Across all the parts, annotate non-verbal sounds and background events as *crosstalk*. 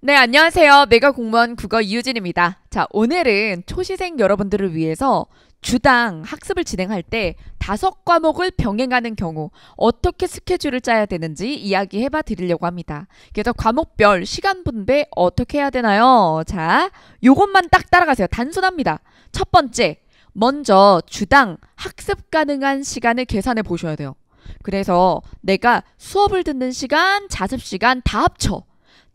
네, 안녕하세요. 메가 공무원 국어 이유진입니다. 자, 오늘은 초시생 여러분들을 위해서 주당 학습을 진행할 때 다섯 과목을 병행하는 경우 어떻게 스케줄을 짜야 되는지 이야기해 봐 드리려고 합니다. 그래서 과목별 시간 분배 어떻게 해야 되나요? 자, 요것만 딱 따라가세요. 단순합니다. 첫 번째, 먼저 주당 학습 가능한 시간을 계산해 보셔야 돼요. 그래서 내가 수업을 듣는 시간, 자습 시간 다 합쳐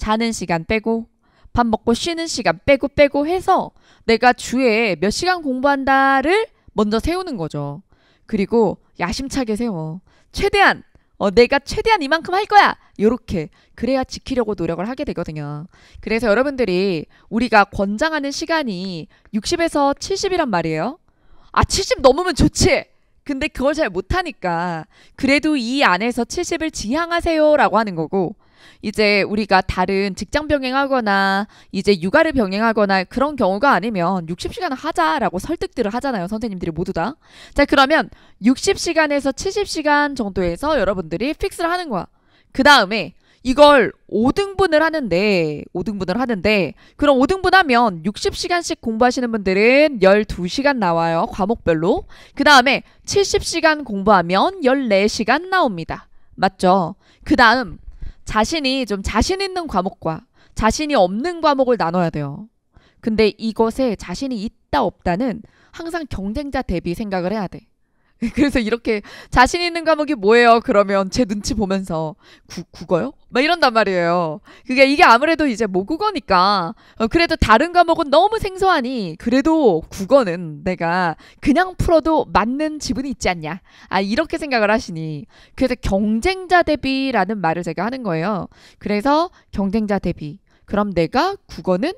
자는 시간 빼고 밥 먹고 쉬는 시간 빼고 빼고 해서 내가 주에 몇 시간 공부한다를 먼저 세우는 거죠. 그리고 야심차게 세워. 최대한 어, 내가 최대한 이만큼 할 거야. 요렇게 그래야 지키려고 노력을 하게 되거든요. 그래서 여러분들이 우리가 권장하는 시간이 60에서 70이란 말이에요. 아, 70 넘으면 좋지. 근데 그걸 잘 못하니까 그래도 이 안에서 70을 지향하세요라고 하는 거고 이제 우리가 다른 직장 병행하거나 이제 육아를 병행하거나 그런 경우가 아니면 6 0시간 하자라고 설득들을 하잖아요. 선생님들이 모두 다. 자, 그러면 60시간에서 70시간 정도에서 여러분들이 픽스를 하는 거야. 그 다음에 이걸 5등분을 하는데 5등분을 하는데 그럼 5등분 하면 60시간씩 공부하시는 분들은 12시간 나와요. 과목별로. 그 다음에 70시간 공부하면 14시간 나옵니다. 맞죠? 그 다음 자신이 좀 자신 있는 과목과 자신이 없는 과목을 나눠야 돼요. 근데 이것에 자신이 있다 없다는 항상 경쟁자 대비 생각을 해야 돼. *laughs* 그래서 이렇게 자신 있는 과목이 뭐예요? 그러면 제 눈치 보면서 구, 국어요? 막 이런단 말이에요. 그게 이게 아무래도 이제 모국어니까 뭐 어, 그래도 다른 과목은 너무 생소하니 그래도 국어는 내가 그냥 풀어도 맞는 지분이 있지 않냐? 아 이렇게 생각을 하시니 그래서 경쟁자 대비라는 말을 제가 하는 거예요. 그래서 경쟁자 대비. 그럼 내가 국어는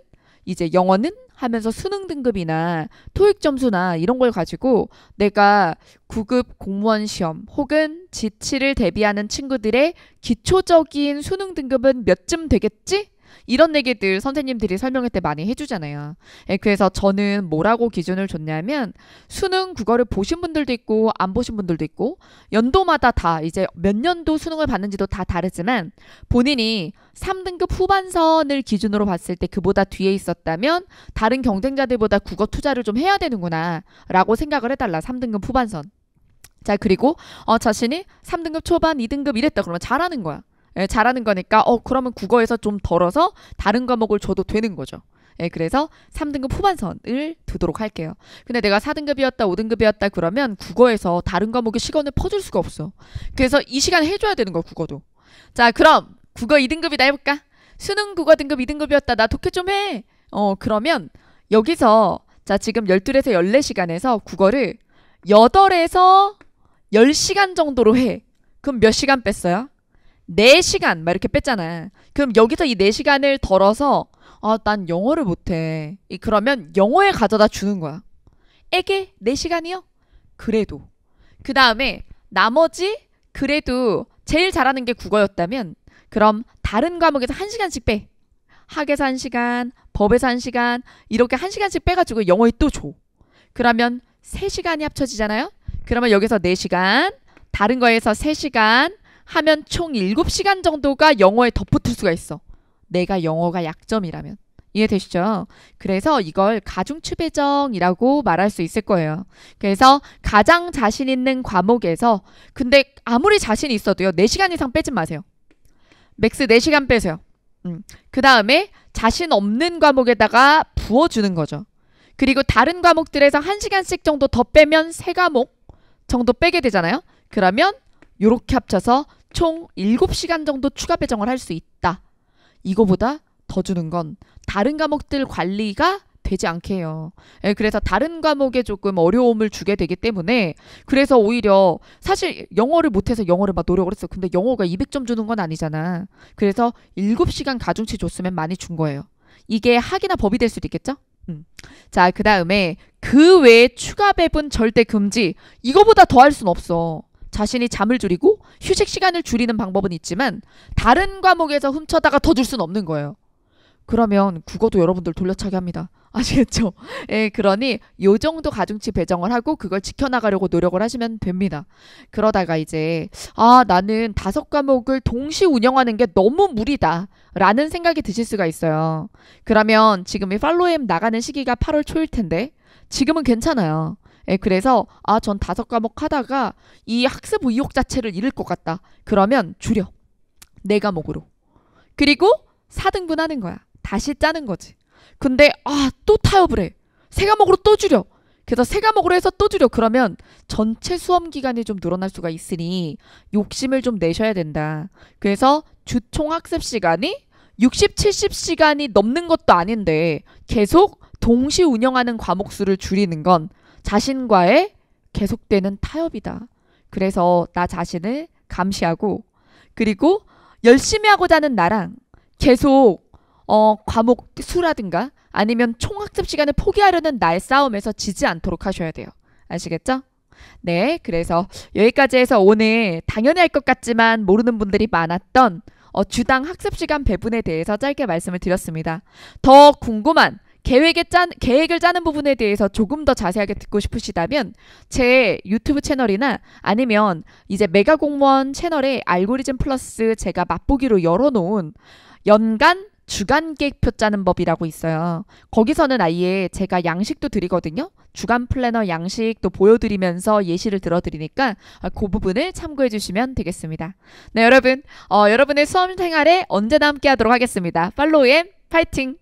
이제 영어는 하면서 수능 등급이나 토익 점수나 이런 걸 가지고 내가 구급 공무원 시험 혹은 지치를 대비하는 친구들의 기초적인 수능 등급은 몇쯤 되겠지? 이런 얘기들 선생님들이 설명할 때 많이 해주잖아요. 예, 그래서 저는 뭐라고 기준을 줬냐면 수능 국어를 보신 분들도 있고 안 보신 분들도 있고 연도마다 다 이제 몇 년도 수능을 봤는지도 다 다르지만 본인이 3등급 후반선을 기준으로 봤을 때 그보다 뒤에 있었다면 다른 경쟁자들보다 국어 투자를 좀 해야 되는구나 라고 생각을 해달라. 3등급 후반선. 자, 그리고 어, 자신이 3등급 초반, 2등급 이랬다 그러면 잘하는 거야. 예, 잘하는 거니까 어 그러면 국어에서 좀 덜어서 다른 과목을 줘도 되는 거죠. 예, 그래서 3등급 후반선을 두도록 할게요. 근데 내가 4등급이었다, 5등급이었다 그러면 국어에서 다른 과목의 시간을 퍼줄 수가 없어. 그래서 이 시간 해줘야 되는 거야, 국어도. 자, 그럼 국어 2등급이다 해볼까? 수능 국어 등급 2등급이었다. 나 독해 좀 해. 어, 그러면 여기서 자, 지금 12에서 14시간에서 국어를 8에서 10시간 정도로 해. 그럼 몇 시간 뺐어요? 4시간 막 이렇게 뺐잖아. 그럼 여기서 이 4시간을 덜어서 아, 난 영어를 못해. 그러면 영어에 가져다 주는 거야. 에게 4시간이요? 그래도. 그 다음에 나머지 그래도 제일 잘하는 게 국어였다면 그럼 다른 과목에서 1시간씩 빼. 학에서 1시간, 법에서 1시간 이렇게 1시간씩 빼가지고 영어에 또 줘. 그러면 3시간이 합쳐지잖아요? 그러면 여기서 4시간, 다른 거에서 3시간, 하면 총 7시간 정도가 영어에 덧붙을 수가 있어. 내가 영어가 약점이라면. 이해되시죠? 그래서 이걸 가중추배정이라고 말할 수 있을 거예요. 그래서 가장 자신 있는 과목에서 근데 아무리 자신 있어도요. 4시간 이상 빼지 마세요. 맥스 4시간 빼세요. 음. 그 다음에 자신 없는 과목에다가 부어주는 거죠. 그리고 다른 과목들에서 1시간씩 정도 더 빼면 3과목 정도 빼게 되잖아요. 그러면 요렇게 합쳐서 총 7시간 정도 추가 배정을 할 수 있다. 이거보다 더 주는 건 다른 과목들 관리가 되지 않게 해요. 예, 그래서 다른 과목에 조금 어려움을 주게 되기 때문에 그래서 오히려 사실 영어를 못해서 영어를 막 노력을 했어. 근데 영어가 200점 주는 건 아니잖아. 그래서 7시간 가중치 줬으면 많이 준 거예요. 이게 학이나 법이 될 수도 있겠죠? 음. 자, 그 다음에 그 외에 추가 배분 절대 금지. 이거보다 더 할 순 없어. 자신이 잠을 줄이고 휴식 시간을 줄이는 방법은 있지만 다른 과목에서 훔쳐다가 더 줄 수는 없는 거예요. 그러면 국어도 여러분들 돌려차게 합니다. *laughs* 아시겠죠? 예, 그러니 요 정도 가중치 배정을 하고 그걸 지켜나가려고 노력을 하시면 됩니다. 그러다가 이제 아, 나는 다섯 과목을 동시 운영하는 게 너무 무리다. 라는 생각이 드실 수가 있어요. 그러면 지금 이 팔로엠 나가는 시기가 8월 초일 텐데 지금은 괜찮아요. 예, 그래서 아, 전 다섯 과목 하다가 이 학습 의욕 자체를 잃을 것 같다. 그러면 줄여. 네 과목으로. 그리고 4등분 하는 거야. 다시 짜는 거지. 근데 아, 또 타협을 해. 세 과목으로 또 줄여. 그래서 세 과목으로 해서 또 줄여. 그러면 전체 수험 기간이 좀 늘어날 수가 있으니 욕심을 좀 내셔야 된다. 그래서 주총 학습 시간이 60, 70시간이 넘는 것도 아닌데 계속 동시 운영하는 과목 수를 줄이는 건 자신과의 계속되는 타협이다. 그래서 나 자신을 감시하고 그리고 열심히 하고자 하는 나랑 계속 어, 과목 수라든가 아니면 총학습 시간을 포기하려는 나의 싸움에서 지지 않도록 하셔야 돼요. 아시겠죠? 네, 그래서 여기까지 해서 오늘 당연히 할 것 같지만 모르는 분들이 많았던 어, 주당 학습 시간 배분에 대해서 짧게 말씀을 드렸습니다. 더 궁금한 계획에 짠, 계획을 짜는 부분에 대해서 조금 더 자세하게 듣고 싶으시다면 제 유튜브 채널이나 아니면 이제 메가 공무원 채널에 알고리즘 플러스 제가 맛보기로 열어놓은 연간 주간 계획표 짜는 법이라고 있어요. 거기서는 아예 제가 양식도 드리거든요. 주간 플래너 양식도 보여드리면서 예시를 들어드리니까 아, 그 부분을 참고해 주시면 되겠습니다. 네, 여러분. 어, 여러분의 수험 생활에 언제나 함께 하도록 하겠습니다. 팔로우앤 파이팅!